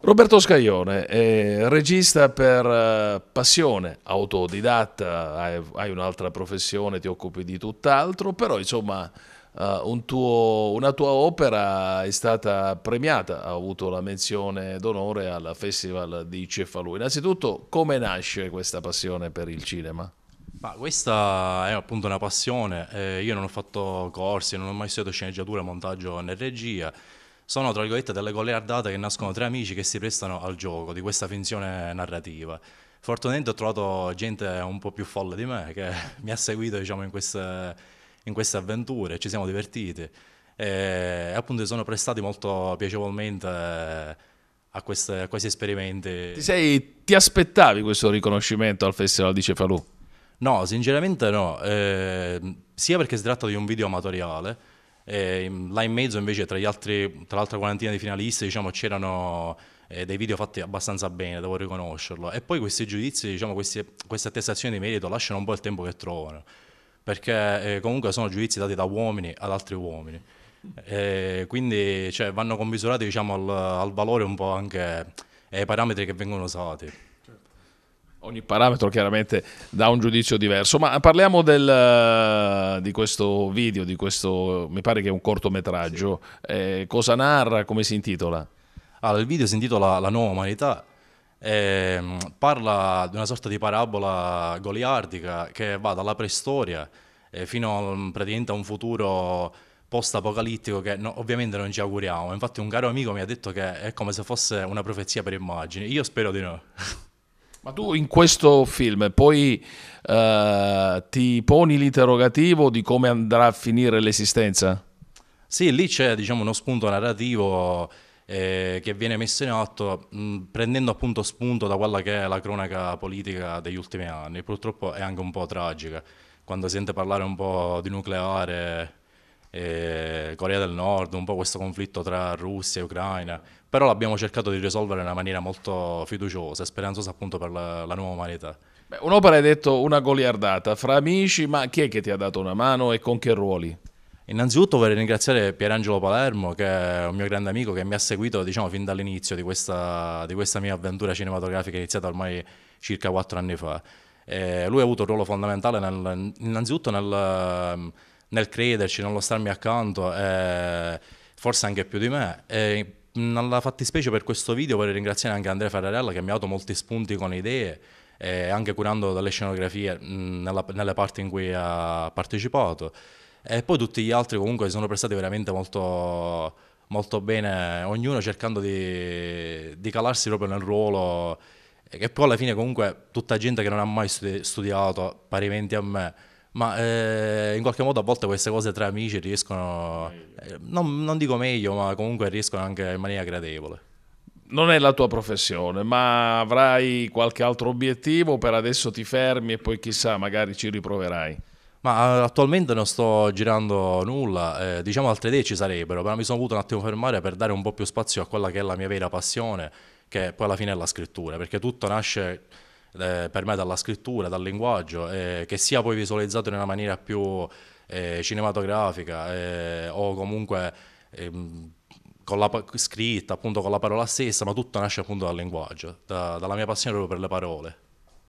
Roberto Scaglione, eh, regista per eh, passione, autodidatta, hai, hai, un'altra professione, ti occupi di tutt'altro, però insomma eh, un tuo, una tua opera è stata premiata, ha avuto la menzione d'onore al Festival di Cefalù. Innanzitutto come nasce questa passione per il cinema? Ma questa è appunto una passione, eh, io non ho fatto corsi, non ho mai studiato sceneggiatura, montaggio né regia, sono tra virgolette delle goliardate che nascono tra amici che si prestano al gioco di questa finzione narrativa. Fortunatamente ho trovato gente un po' più folle di me che mi ha seguito diciamo, in, queste, in queste avventure, ci siamo divertiti e appunto si sono prestati molto piacevolmente eh, a, queste, a questi esperimenti. Ti, sei, ti, aspettavi questo riconoscimento al Festival di Cefalù? No, sinceramente no, eh, sia perché si tratta di un video amatoriale, eh, là in mezzo invece tra, altri, tra l'altra quarantina di finalisti diciamo, c'erano eh, dei video fatti abbastanza bene, devo riconoscerlo. E poi questi giudizi, diciamo, questi, queste attestazioni di merito lasciano un po' il tempo che trovano, perché eh, comunque sono giudizi dati da uomini ad altri uomini. Eh, quindi cioè, vanno commisurati diciamo, al, al valore un po' anche eh, ai parametri che vengono usati ogni parametro chiaramente dà un giudizio diverso, ma parliamo del, eh, di questo video, di questo, mi pare che è un cortometraggio, sì. eh, cosa narra, come si intitola? Allora, il video si intitola La nuova umanità, eh, parla di una sorta di parabola goliardica che va dalla preistoria eh, fino a, praticamente a un futuro post-apocalittico che no, ovviamente non ci auguriamo. Infatti un caro amico mi ha detto che è come se fosse una profezia per immagini. Io spero di no. Ma tu in questo film poi eh, ti poni l'interrogativo di come andrà a finire l'esistenza? Sì, lì c'è diciamo, uno spunto narrativo eh, che viene messo in atto mh, mm, prendendo appunto spunto da quella che è la cronaca politica degli ultimi anni. Purtroppo è anche un po' tragica. Quando sente parlare un po' di nucleare eh, Corea del Nord, un po' questo conflitto tra Russia e Ucraina, però l'abbiamo cercato di risolvere in una maniera molto fiduciosa e speranzosa appunto per la, la nuova umanità. Beh, un'opera hai detto una goliardata fra amici, ma chi è che ti ha dato una mano e con che ruoli? Innanzitutto vorrei ringraziare Pierangelo Palermo, che è un mio grande amico che mi ha seguito diciamo, fin dall'inizio di questa, di questa mia avventura cinematografica iniziata ormai circa quattro anni fa. E eh, lui ha avuto un ruolo fondamentale nel, innanzitutto nel nel crederci, nello starmi accanto, eh, forse anche più di me. E nella fattispecie per questo video vorrei ringraziare anche Andrea Ferrarella che mi ha dato molti spunti con idee, eh, anche curando delle scenografie mh, mm, nella, nelle parti in cui ha partecipato. E poi tutti gli altri comunque sono prestati veramente molto, molto bene, ognuno cercando di, di calarsi proprio nel ruolo, che poi alla fine comunque tutta gente che non ha mai studi- studiato, parimenti a me, ma eh, in qualche modo a volte queste cose tra amici riescono, eh, non, non dico meglio, ma comunque riescono anche in maniera gradevole non è la tua professione, ma avrai qualche altro obiettivo? Per adesso ti fermi e poi chissà, magari ci riproverai. Ma eh, attualmente non sto girando nulla, eh, diciamo altre idee ci sarebbero, però mi sono voluto un attimo fermare per dare un po' più spazio a quella che è la mia vera passione, che poi alla fine è la scrittura, perché tutto nasce eh, per me dalla scrittura, dal linguaggio, eh, che sia poi visualizzato in una maniera più eh, cinematografica eh, o comunque ehm, con la scritta, appunto con la parola stessa, ma tutto nasce appunto dal linguaggio, da, dalla mia passione proprio per le parole.